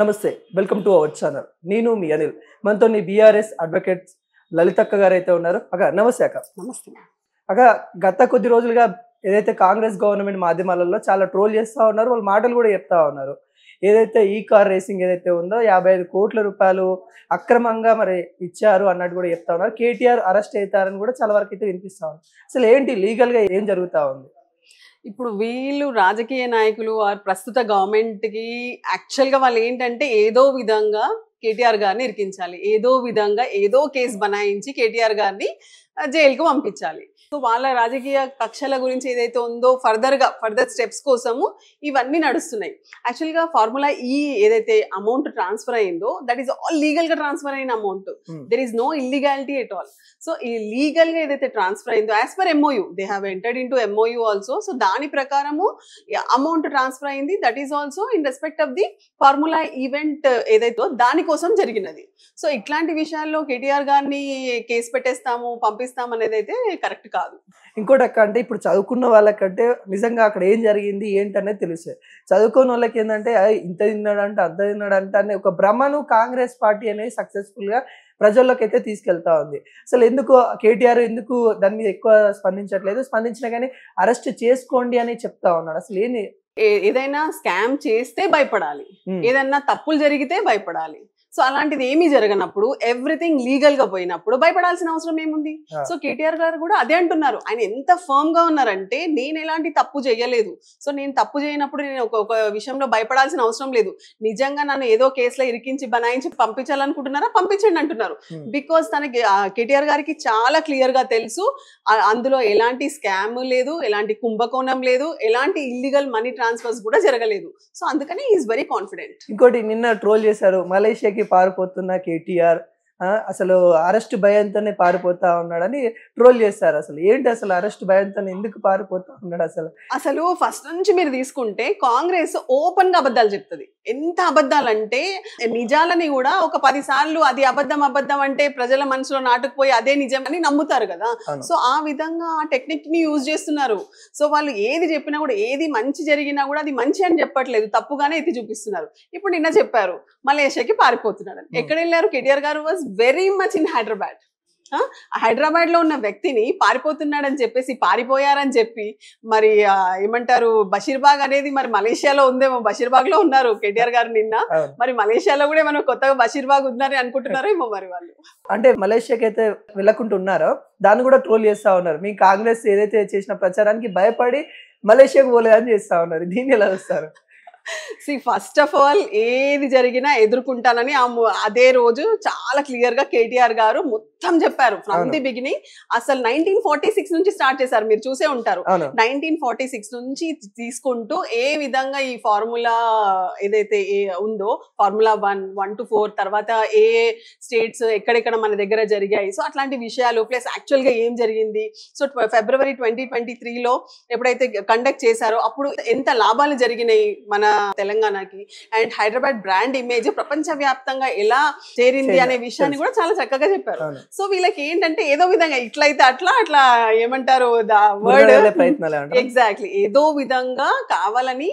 నమస్తే welcome to our channel నేను మీ అనిల్ మనతో బీఆర్ఎస్ అడ్వకేట్ లలితక్క గారు అయితే ఉన్నారు అక్క నమస్తే అక్క నమస్తే అక్క గత కొద్ది రోజులుగా ఏదైతే కాంగ్రెస్ గవర్నమెంట్ మాధ్యమాలలో చాలా ట్రోల్ చేస్తూ ఉన్నారు వాళ్ళ మాటలు కూడా చెప్తా ఉన్నారు ఏదైతే ఈ కార్ రేసింగ్ ఏదైతే ఉందో యాభై ఐదు కోట్ల రూపాయలు అక్రమంగా మరి ఇచ్చారు అన్నట్టు కూడా చెప్తా ఉన్నారు కేటీఆర్ అరెస్ట్ అవుతారని కూడా చాలా వరకు అయితే వినిపిస్తా ఉన్నారు అసలు ఏంటి లీగల్గా ఏం జరుగుతూ ఉంది ఇప్పుడు వీళ్ళు రాజకీయ నాయకులు వారు ప్రస్తుత గవర్నమెంట్కి యాక్చువల్గా వాళ్ళు ఏంటంటే ఏదో విధంగా కేటీఆర్ గారిని ఇరికించాలి ఏదో విధంగా ఏదో కేసు బనాయించి కేటీఆర్ గారిని జైలుకు పంపించాలి సో వాళ్ళ రాజకీయ కక్షల గురించి ఏదైతే ఉందో ఫర్దర్గా ఫర్దర్ స్టెప్స్ కోసము ఇవన్నీ నడుస్తున్నాయి యాక్చువల్గా ఫార్ములా e hmm. ఈ ఏదైతే అమౌంట్ ట్రాన్స్ఫర్ అయిందో దట్ ఈస్ ఆల్ లీగల్గా ట్రాన్స్ఫర్ అయిన amount there is no illegality at all so ఈ లీగల్గా ఏదైతే ట్రాన్స్ఫర్ అయిందో as per MOU they have entered into MOU also so దాని ప్రకారము అమౌంట్ ట్రాన్స్ఫర్ అయింది that is also in respect of the formula event ఏదైతే దానికోసం జరిగినది సో ఇట్లాంటి విషయాల్లో కేటీఆర్ గారిని కేసు పెట్టేస్తాము పంపి పంపిస్తాం అనేది అయితే కరెక్ట్ కాదు ఇంకోటి అక్క అంటే ఇప్పుడు చదువుకున్న వాళ్ళకంటే నిజంగా అక్కడ ఏం జరిగింది ఏంటనేది తెలుస్తుంది చదువుకున్న వాళ్ళకి ఏంటంటే ఇంత తిన్నాడంటే అంత తిన్నాడంటే అనే ఒక భ్రమను కాంగ్రెస్ పార్టీ అనేది సక్సెస్ఫుల్గా ప్రజల్లోకి అయితే తీసుకెళ్తా ఉంది అసలు ఎందుకు కేటీఆర్ ఎందుకు దాని మీద ఎక్కువ స్పందించట్లేదు స్పందించినా కానీ అరెస్ట్ చేసుకోండి అని చెప్తా ఉన్నాడు అసలు ఏంది ఏదైనా స్కామ్ చేస్తే భయపడాలి ఏదైనా తప్పులు జరిగితే భయపడాలి సో అలాంటిది ఏమీ జరగనప్పుడు ఎవ్రీథింగ్ లీగల్ గా పోయినప్పుడు భయపడాల్సిన అవసరం ఏముంది సో కేటీఆర్ గారు కూడా అదే అంటున్నారు ఆయన ఎంత ఫర్మ్ గా ఉన్నారంటే నేను ఎలాంటి తప్పు చేయలేదు సో నేను తప్పు చేయనప్పుడు నేను ఒక విషయంలో భయపడాల్సిన అవసరం లేదు నిజంగా నన్ను ఏదో కేసులో ఇరికించి బనాయించి పంపించాలనుకుంటున్నారా పంపించండి అంటున్నారు బికాస్ తన కేటీఆర్ గారికి చాలా క్లియర్ గా తెలుసు అందులో ఎలాంటి స్కామ్ లేదు ఎలాంటి కుంభకోణం లేదు ఎలాంటి ఇల్లీగల్ మనీ ట్రాన్స్ఫర్స్ కూడా జరగలేదు సో అందుకని ఈజ్ వెరీ కాన్ఫిడెంట్ ఇంకోటి నిన్న ట్రోల్ చేశారు మలేషియాకి పారిపోతున్న కేటీఆర్ అసలు అరెస్ట్ భయంతోనే పారిపోతా ఉన్నాడని ట్రోల్ చేస్తారు అసలు ఏంటి అసలు అరెస్ట్ భయంతో ఎందుకు పారిపోతా ఉన్నాడు అసలు అసలు ఫస్ట్ నుంచి మీరు తీసుకుంటే కాంగ్రెస్ ఓపెన్ గా అబద్ధాలు చెప్తుంది ఎంత అబద్ధాలంటే నిజాలని కూడా ఒక పది సార్లు అది అబద్ధం అబద్ధం అంటే ప్రజల మనసులో నాటుకుపోయి అదే నిజం అని నమ్ముతారు కదా సో ఆ విధంగా ఆ టెక్నిక్ ని యూజ్ చేస్తున్నారు సో వాళ్ళు ఏది చెప్పినా కూడా ఏది మంచి జరిగినా కూడా అది మంచి అని చెప్పట్లేదు తప్పుగానే ఇది చూపిస్తున్నారు ఇప్పుడు నిన్న చెప్పారు మలేషియాకి పారిపోతున్నాడు ఎక్కడ వెళ్ళారు KTR garu was very much in Hyderabad Hyderabad లో ఉన్న వ్యక్తిని పారిపోతున్నాడని చెప్పేసి పారిపోయారని చెప్పి మరి ఏమంటారు బషీర్బాగ్ అనేది మరి మలేషియాలో ఉందేమో బషీర్బాగ్ లో ఉన్నారు కేటీఆర్ గారు నిన్న మరి మలేషియాలో కూడా ఏమైనా కొత్తగా బషీర్బాగ్ ఉందని ఏమో మరి వాళ్ళు అంటే మలేషియాకి అయితే వెళ్ళకుండా ఉన్నారో దాన్ని కూడా ట్రోల్ చేస్తా ఉన్నారు మీ కాంగ్రెస్ ఏదైతే చేసిన ప్రచారానికి భయపడి మలేషియాకు పోలేదని చేస్తా ఉన్నారు దీన్ని ఎలా వస్తారు సి ఫస్ట్ ఆఫ్ ఆల్ ఏది జరిగినా ఎదుర్కొంటానని ఆ అదే రోజు చాలా క్లియర్గా కేటీఆర్ గారు మొత్తం చెప్పారు ఫ్రమ్ ది బిగినింగ్ అసలు నైన్టీన్ ఫార్టీ సిక్స్ నుంచి స్టార్ట్ చేశారు మీరు చూసే ఉంటారు నైన్టీన్ ఫార్టీ సిక్స్ నుంచి తీసుకుంటూ ఏ విధంగా ఈ ఫార్ములా ఏదైతే ఉందో formula one one two four తర్వాత ఏ స్టేట్స్ ఎక్కడెక్కడ మన దగ్గర జరిగాయి సో అట్లాంటి విషయాలు ప్లస్ యాక్చువల్ గా ఏం జరిగింది సో ఫిబ్రవరి ట్వంటీ ట్వంటీ త్రీలో ఎప్పుడైతే కండక్ట్ చేశారో అప్పుడు ఎంత లాభాలు జరిగినాయి మన తెలంగాణకి అండ్ హైదరాబాద్ బ్రాండ్ ఇమేజ్ ప్రపంచ వ్యాప్తంగా ఎలా చేరింది అనే విషయాన్ని కూడా చాలా చక్కగా చెప్పారు సో వీళ్ళకి ఏంటంటే ఏదో విధంగా ఇట్లయితే అట్లా అట్లా ఏమంటారు వర్డ్ ఎగ్జాక్ట్లీ ఏదో విధంగా కావాలని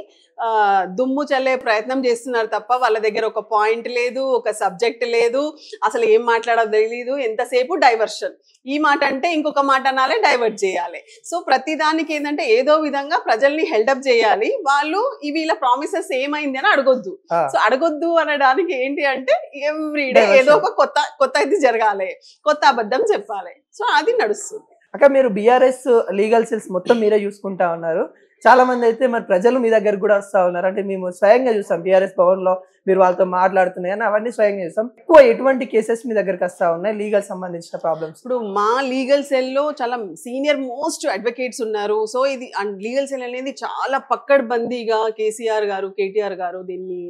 దుమ్ము చల్లే ప్రయత్నం చేస్తున్నారు తప్ప వాళ్ళ దగ్గర ఒక పాయింట్ లేదు ఒక సబ్జెక్ట్ లేదు అసలు ఏం మాట్లాడో తెలియదు ఎంతసేపు డైవర్షన్ ఈ మాట అంటే ఇంకొక మాట అనాలే డైవర్ట్ చేయాలి సో ప్రతిదానికి ఏంటంటే ఏదో విధంగా ప్రజల్ని హెల్డప్ చేయాలి వాళ్ళు ఇవి ఇలా ప్రామిసెస్ ఏమైంది అని అడగొద్దు సో అడగొద్దు అనడానికి ఏంటి అంటే ఎవ్రీడే ఏదో ఒక కొత్త కొత్త ఇది జరగాలి కొత్త అబద్ధం చెప్పాలి సో అది నడుస్తుంది అక్కడ మీరు బీఆర్ఎస్ లీగల్ సెల్స్ మొత్తం మీరే చూసుకుంటా ఉన్నారు చాలా మంది అయితే మరి ప్రజలు మీ దగ్గర కూడా వస్తూ ఉన్నారు అంటే మేము స్వయంగా చూసాం బీఆర్ఎస్ భవన్లో మీరు వాళ్ళతో మాట్లాడుతున్నాయి అని అవన్నీ స్వయం చేస్తాం ఎక్కువ ఎటువంటి కేసెస్ మీ దగ్గరకు వస్తా ఉన్నాయి లీగల్ సంబంధించిన ప్రాబ్లమ్స్ ఇప్పుడు మా లీగల్ సెల్ లో చాలా సీనియర్ మోస్ట్ అడ్వకేట్స్ ఉన్నారు సో ఇది అండ్ లీగల్ సెల్ అనేది చాలా పక్కడ్బందీగా కేసీఆర్ గారు కేటీఆర్ గారు దీన్ని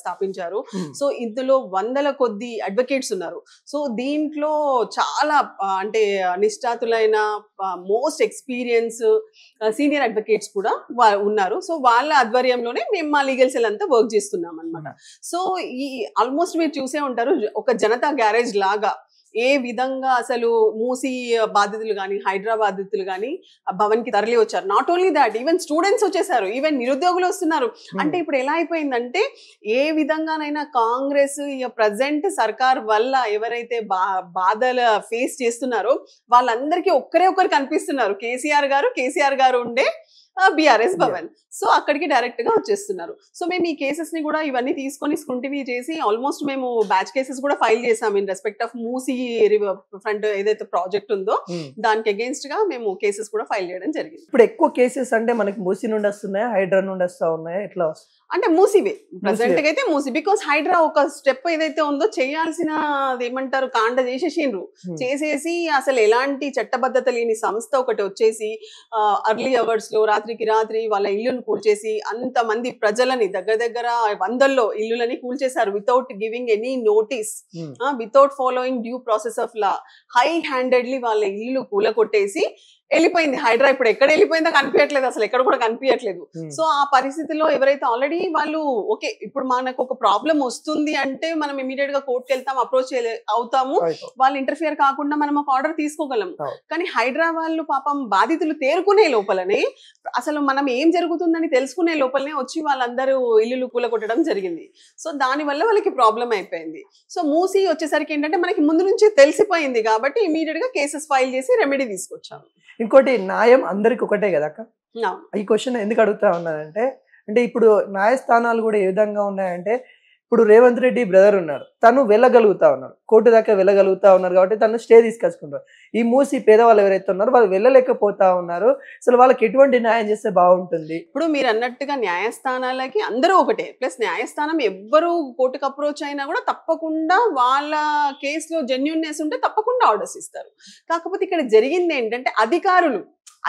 స్థాపించారు hmm. సో ఇందులో వందల కొద్ది అడ్వకేట్స్ ఉన్నారు సో దీంట్లో చాలా అంటే నిష్ఠాతులైన మోస్ట్ ఎక్స్పీరియన్స్ సీనియర్ అడ్వకేట్స్ కూడా ఉన్నారు సో వాళ్ళ ఆధ్వర్యంలోనే మేము మా లీగల్ సెల్ అంతా వర్క్ చేస్తున్నాం అనమాట hmm. సో ఈ ఆల్మోస్ట్ మీరు చూసే ఉంటారు ఒక జనతా గ్యారేజ్ లాగా ఏ విధంగా అసలు మూసి బాధితులు కానీ హైదరాబాద్లు బాధితులు కానీ భవన్కి తరలి వచ్చారు not only that even students వచ్చేసారు ఈవెన్ నిరుద్యోగులు వస్తున్నారు hmm. అంటే ఇప్పుడు ఎలా అయిపోయిందంటే ఏ విధంగానైనా కాంగ్రెస్ ప్రజెంట్ సర్కార్ వల్ల ఎవరైతే బా బాధలు ఫేస్ చేస్తున్నారో వాళ్ళందరికీ ఒక్కరే ఒక్కరు కనిపిస్తున్నారు కేసీఆర్ గారు కేసీఆర్ గారు ఉండే బిఆర్ఎస్ భవన్ సో అక్కడికి డైరెక్ట్ గా వచ్చేస్తున్నారు సో మేము ఈ కేసెస్ ని కూడా ఇవన్నీ తీసుకొని స్క్రూటినీ చేసి ఆల్మోస్ట్ మేము బ్యాచ్ కేసెస్ కూడా ఫైల్ చేసాం in respect of Musi front ఏదైతే ప్రాజెక్ట్ ఉందో hmm. దానికి అగేన్స్ట్ గా మేము కేసెస్ కూడా ఫైల్ చేయడం జరిగింది ఇప్పుడు ఎక్కువ కేసెస్ అంటే మనకి మూసీ నుండి వస్తున్నాయా హైడ్రా నుండి వస్తా ఉన్నాయా ఎట్లా అంటే మూసివే ప్రజెంట్ అయితే మూసి బికాస్ హైడ్రా ఒక స్టెప్ ఏదైతే ఉందో చేయాల్సిన ఏమంటారు కాండ చేసేసిండ్రు hmm. చేసేసి అసలు ఎలాంటి చట్టబద్ధత లేని సంస్థ ఒకటి వచ్చేసి అర్లీ అవర్స్ లో రాత్రి రాత్రికి రాత్రి వాళ్ళ ఇల్లును కూల్చేసి మంది ప్రజలని దగ్గర దగ్గర వందల్లో ఇల్లులని కూల్చేశారు without giving any notice without following due process of law high handedly వాళ్ళ ఇల్లు కొట్టేసి వెళ్ళిపోయింది హైడ్రా ఇప్పుడు ఎక్కడ వెళ్ళిపోయిందో కనిపించట్లేదు అసలు ఎక్కడ కూడా కనిపించట్లేదు hmm. సో ఆ పరిస్థితిలో ఎవరైతే ఆల్రెడీ వాళ్ళు ఓకే ఇప్పుడు మనకు ఒక ప్రాబ్లం వస్తుంది అంటే మనం ఇమీడియట్ గా కోర్టుకి వెళ్తాం అప్రోచ్ అవుతాము వాళ్ళు ఇంటర్ఫియర్ కాకుండా మనం ఒక ఆర్డర్ తీసుకోగలం కానీ హైడ్రా వాళ్ళు పాపం బాధితులు తేరుకునే లోపలనే అసలు మనం ఏం జరుగుతుందని తెలుసుకునే లోపలనే వచ్చి వాళ్ళందరూ ఇల్లులు కూలగొట్టడం జరిగింది సో దాని వల్ల వాళ్ళకి ప్రాబ్లం అయిపోయింది సో మూసి వచ్చేసరికి ఏంటంటే మనకి ముందు నుంచి తెలిసిపోయింది కాబట్టి ఇమీడియట్ గా కేసెస్ ఫైల్ చేసి రెమెడీ తీసుకొచ్చాము ఇంకోటి న్యాయం అందరికి ఒకటే కదా అక్క ఈ క్వశ్చన్ ఎందుకు అడుగుతా ఉన్నానంటే అంటే ఇప్పుడు న్యాయస్థానాలు కూడా ఏ విధంగా ఉన్నాయంటే ఇప్పుడు రేవంత్ రెడ్డి బ్రదర్ ఉన్నారు తను వెళ్ళగలుగుతా ఉన్నారు కోర్టు దాకా వెళ్ళగలుగుతా ఉన్నారు కాబట్టి తను స్టే తీసుకొచ్చుకుంటారు ఈ మూసి పేదవాళ్ళు ఎవరైతే ఉన్నారో వాళ్ళు వెళ్ళలేకపోతా ఉన్నారు అసలు వాళ్ళకి ఎటువంటి న్యాయం చేస్తే బాగుంటుంది ఇప్పుడు మీరు అన్నట్టుగా న్యాయస్థానాలకి అందరూ ఒకటే ప్లస్ న్యాయస్థానం ఎవ్వరు కోర్టుకు అప్రోచ్ అయినా కూడా తప్పకుండా వాళ్ళ కేసులో జెన్యున్నెస్ ఉంటే తప్పకుండా ఆర్డర్స్ ఇస్తారు కాకపోతే ఇక్కడ జరిగింది ఏంటంటే అధికారులు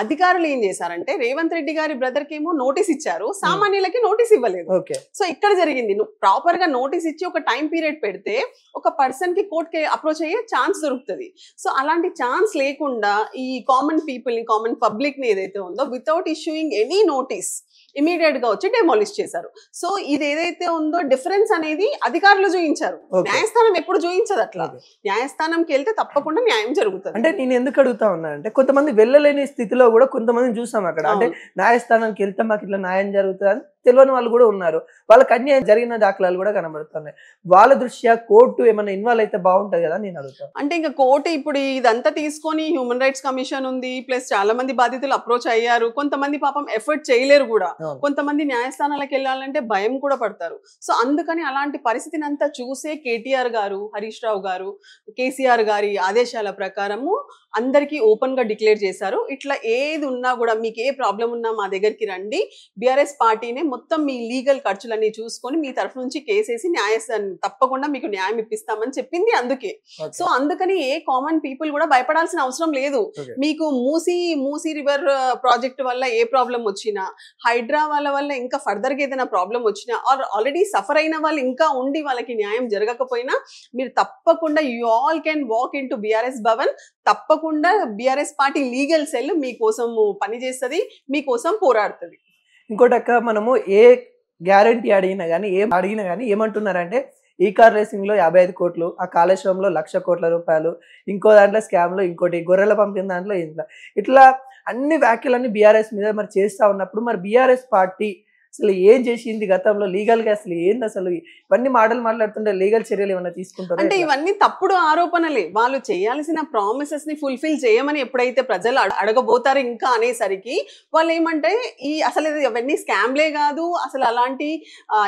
అధికారులు ఏం చేశారంటే రేవంత్ రెడ్డి గారి బ్రదర్ కి ఏమో నోటీస్ ఇచ్చారు సామాన్యులకి నోటీస్ ఇవ్వలేదు సో ఇక్కడ జరిగింది ప్రాపర్ గా నోటీస్ ఇచ్చి ఒక టైం పీరియడ్ పెడితే ఒక పర్సన్ కి కోర్ట్ కి అప్రోచ్ అయ్యే ఛాన్స్ దొరుకుతుంది సో అలాంటి ఛాన్స్ లేకుండా ఈ కామన్ పీపుల్ ని కామన్ పబ్లిక్ ని ఏదైతే ఉందో వితౌట్ ఇష్యూయింగ్ ఎనీ నోటీస్ ఇమీడియట్గా గా వచ్చి డెమాలిష్ చేశారు సో ఇది ఏదైతే ఉందో డిఫరెన్స్ అనేది అధికారులు చూయించారు న్యాయస్థానం ఎప్పుడు చూయించదు అట్లా న్యాయస్థానంకి వెళ్తే తప్పకుండా న్యాయం జరుగుతుంది అంటే నేను ఎందుకు అడుగుతా ఉన్నా అంటే కొంతమంది వెళ్ళలేని స్థితిలో కూడా కొంతమంది చూసాం అక్కడ అంటే న్యాయస్థానంకి వెళ్తే మాకు ఇట్లా న్యాయం జరుగుతుంది తెలియని వాళ్ళు కూడా ఉన్నారు వాళ్ళకి అన్యాయం జరిగిన దాఖలాలు కూడా కనబడుతున్నాయి వాళ్ళ దృష్ట్యా కోర్టు ఏమైనా ఇన్వాల్వ్ అయితే బాగుంటుంది కదా నేను అడుగుతాను అంటే ఇంకా కోర్టు ఇప్పుడు ఇదంతా తీసుకొని హ్యూమన్ రైట్స్ కమిషన్ ఉంది ప్లస్ చాలా మంది బాధితులు అప్రోచ్ అయ్యారు కొంతమంది పాపం ఎఫర్ట్ చేయలేరు కూడా కొంతమంది న్యాయస్థానాలకు వెళ్ళాలంటే భయం కూడా పడతారు సో అందుకని అలాంటి పరిస్థితిని అంతా చూసే కేటీఆర్ గారు హరీష్ రావు గారు కేసీఆర్ గారి ఆదేశాల ప్రకారము అందరికీ ఓపెన్ గా డిక్లేర్ చేశారు ఇట్లా ఏది ఉన్నా కూడా మీకు ఏ ప్రాబ్లం ఉన్నా మా దగ్గరికి రండి బిఆర్ఎస్ పార్టీనే మొత్తం మీ లీగల్ ఖర్చులన్నీ చూసుకొని మీ తరఫు నుంచి కేసేసి న్యాయం తప్పకుండా మీకు న్యాయం ఇప్పిస్తామని చెప్పింది అందుకే సో అందుకని ఏ కామన్ పీపుల్ కూడా భయపడాల్సిన అవసరం లేదు మీకు మూసి మూసీ రివర్ ప్రాజెక్ట్ వల్ల ఏ ప్రాబ్లం వచ్చినా హైడ్రా వాళ్ళ వల్ల ఇంకా ఫర్దర్గా ఏదైనా ప్రాబ్లం వచ్చినా ఆర్ ఆల్రెడీ సఫర్ అయిన వాళ్ళు ఇంకా ఉండి వాళ్ళకి న్యాయం జరగకపోయినా మీరు తప్పకుండా you all can walk into BRS Bhavan తప్పకుండా బీఆర్ఎస్ పార్టీ లీగల్ సెల్ మీకోసం పనిచేస్తుంది మీకోసం పోరాడుతుంది ఇంకోటి అక్క మనము ఏ గ్యారంటీ అడిగినా కానీ ఏం అడిగినా కానీ ఏమంటున్నారంటే ఈ కార్ రేసింగ్లో యాభై ఐదు కోట్లు ఆ కాళేశ్వరంలో లక్ష కోట్ల రూపాయలు ఇంకో దాంట్లో స్కామ్లో ఇంకోటి గొర్రెల పంపిన దాంట్లో ఇంట్లో ఇట్లా అన్ని వ్యాఖ్యలన్నీ బీఆర్ఎస్ మీద మరి చేస్తూ ఉన్నప్పుడు మరి బీఆర్ఎస్ పార్టీ అసలు ఏం చేసింది గతంలో లీగల్ గా అసలు ఏంది అసలు ఇవన్నీ మాటలు మాట్లాడుతుంటే లీగల్ చర్యలు ఏమైనా తీసుకుంటారు అంటే ఇవన్నీ తప్పుడు ఆరోపణలే వాళ్ళు చేయాల్సిన ప్రామిసెస్ ని ఫుల్ఫిల్ చేయమని ఎప్పుడైతే ప్రజలు అడగబోతారు ఇంకా అనేసరికి వాళ్ళు ఏమంటే ఈ అసలు అవన్నీ స్కామ్లే కాదు అసలు అలాంటి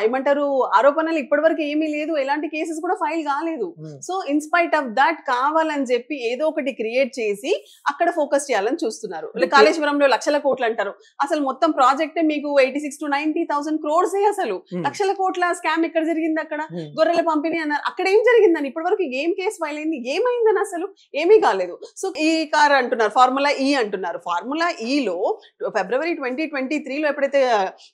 ఏమంటారు ఆరోపణలు ఇప్పటివరకు ఏమీ లేదు ఎలాంటి కేసెస్ కూడా ఫైల్ కాలేదు సో ఇన్స్పైట్ ఆఫ్ దాట్ కావాలని చెప్పి ఏదో ఒకటి క్రియేట్ చేసి అక్కడ ఫోకస్ చేయాలని చూస్తున్నారు కాళేశ్వరంలో లక్షల కోట్లు అంటారు అసలు మొత్తం ప్రాజెక్టే మీకు eighty six to nine ninety thousand crores అసలు లక్షల కోట్ల స్కామ్ ఎక్కడ జరిగింది అక్కడ గొర్రెల పంపిణీ అన్నారు అక్కడ ఏం జరిగిందని ఇప్పటి వరకు ఏం కేసు ఫైల్ అయింది ఏమైందని అసలు ఏమీ కాలేదు సో ఈ కార్ అంటున్నారు ఫార్ములా ఈ e అంటున్నారు ఫార్ములా ఈ e లో ఫిబ్రవరి ట్వంటీ ట్వంటీ త్రీలో ఎప్పుడైతే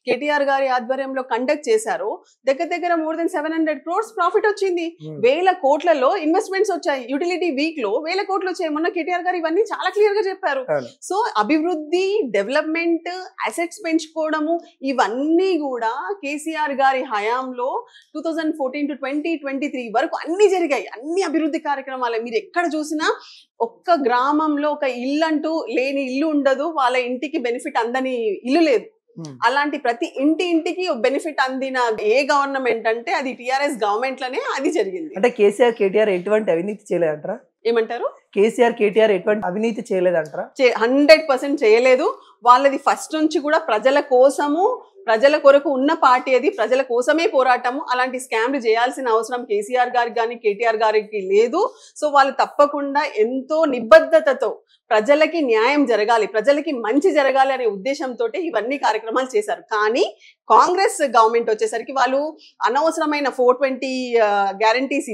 కేటీఆర్ గారి ఆధ్వర్యంలో కండక్ట్ చేశారో దగ్గర దగ్గర more than seven hundred crores profit వచ్చింది వేల కోట్లలో ఇన్వెస్ట్మెంట్స్ వచ్చాయి యూటిలిటీ వీక్ లో వేల కోట్లు వచ్చాయి మొన్న కేటీఆర్ గారు ఇవన్నీ చాలా క్లియర్ గా చెప్పారు సో అభివృద్ధి డెవలప్మెంట్ అసెట్స్ పెంచుకోవడము ఇవన్నీ అన్ని కూడా కేసీఆర్ గారి హయాంలో two thousand fourteen to twenty twenty three వరకు అన్ని జరిగాయి అన్ని అభివృద్ధి కార్యక్రమాలు మీరు ఎక్కడ చూసినా ఒక్క గ్రామంలో ఒక ఇల్లు అంటూ లేని ఇల్లు ఉండదు వాళ్ళ ఇంటికి బెనిఫిట్ అందని ఇల్లు లేదు hmm. అలాంటి ప్రతి ఇంటి ఇంటికి బెనిఫిట్ అందిన ఏ గవర్నమెంట్ అంటే అది టిఆర్ఎస్ గవర్నమెంట్ లోనే అది జరిగింది అంటే కేసీఆర్ కేటీఆర్ ఎటువంటి అవినీతి చేయలేదంటారా ఏమంటారు కేసీఆర్ కేటీఆర్ ఎటువంటి అవినీతి అంటారా హండ్రెడ్ పర్సెంట్ చేయలేదు వాళ్ళది ఫస్ట్ నుంచి కూడా ప్రజల కోసము ప్రజల కొరకు ఉన్న పార్టీ అది ప్రజల కోసమే పోరాటము అలాంటి స్కామ్లు చేయాల్సిన అవసరం కేసీఆర్ గారికి కానీ కేటీఆర్ గారికి లేదు సో వాళ్ళు తప్పకుండా ఎంతో నిబద్ధతతో ప్రజలకి న్యాయం జరగాలి ప్రజలకి మంచి జరగాలి అనే ఉద్దేశంతో ఇవన్నీ కార్యక్రమాలు చేశారు కానీ కాంగ్రెస్ గవర్నమెంట్ వచ్చేసరికి వాళ్ళు అనవసరమైన ఫోర్ ట్వంటీ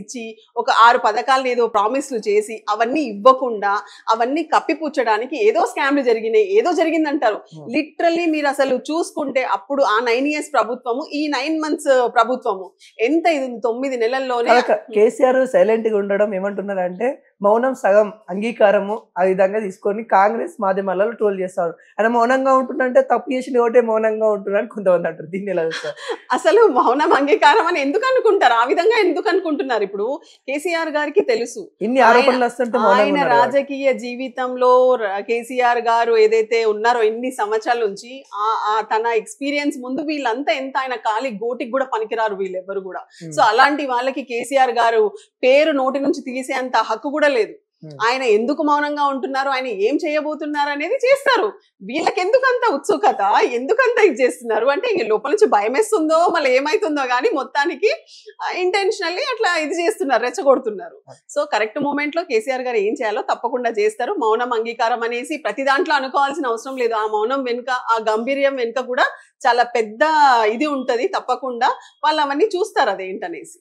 ఇచ్చి ఒక ఆరు పథకాలను ఏదో ప్రామిస్లు చేసి అవన్నీ ఇవ్వకుండా అవన్నీ కప్పిపుచ్చడానికి ఏదో స్కామ్లు జరిగినాయి ఏదో జరిగిందంటారు లిటరల్లీ మీరు అసలు చూసుకుంటే అప్పుడు ఆ నైన్ ఇయర్స్ ప్రభుత్వము ఈ నైన్ మంత్స్ ప్రభుత్వము ఎంత ఇది తొమ్మిది నెలల్లోనే కేసీఆర్ సైలెంట్ గా ఉండడం ఏమంటున్నారంటే మౌనం సగం అంగీకారము ఆ విధంగా తీసుకొని కాంగ్రెస్ మాధ్యమాలలో ట్రోల్ చేస్తారు ఆయన మౌనంగా ఉంటుందంటే తప్పు చేసిన ఒకటే మౌనంగా ఉంటుందని కొంతమంది అంటారు దీన్ని ఎలా అసలు మౌనం అంగీకారం అని ఎందుకు అనుకుంటారు ఆ విధంగా ఎందుకు అనుకుంటున్నారు ఇప్పుడు కేసీఆర్ గారికి తెలుసు ఇన్ని ఆరోపణలు వస్తుంటే ఆయన రాజకీయ జీవితంలో కేసీఆర్ గారు ఏదైతే ఉన్నారో ఇన్ని సంవత్సరాల నుంచి ఆ తన ఎక్స్పీరియన్స్ ముందు వీళ్ళంతా ఎంత ఆయన ఖాళీ గోటికి కూడా పనికిరారు వీళ్ళెవ్వరు కూడా సో అలాంటి వాళ్ళకి కేసీఆర్ గారు పేరు నోటి నుంచి తీసేంత హక్కు కూడా లేదు hmm. ఆయన ఎందుకు మౌనంగా ఉంటున్నారు ఆయన ఏం చేయబోతున్నారు అనేది చేస్తారు వీళ్ళకి ఎందుకంత ఉత్సుకత ఎందుకంత ఇది చేస్తున్నారు అంటే లోపల నుంచి భయం వేస్తుందో మళ్ళీ ఏమైతుందో కానీ మొత్తానికి ఇంటెన్షనల్లీ అట్లా ఇది చేస్తున్నారు రెచ్చగొడుతున్నారు hmm. సో కరెక్ట్ మూమెంట్ లో కేసీఆర్ గారు ఏం చేయాలో తప్పకుండా చేస్తారు మౌనం అంగీకారం అనేసి ప్రతి దాంట్లో అనుకోవాల్సిన అవసరం లేదు ఆ మౌనం వెనుక ఆ గంభీర్యం వెనుక కూడా చాలా పెద్ద ఇది ఉంటది తప్పకుండా వాళ్ళు అవన్నీ చూస్తారు అదేంటనేసి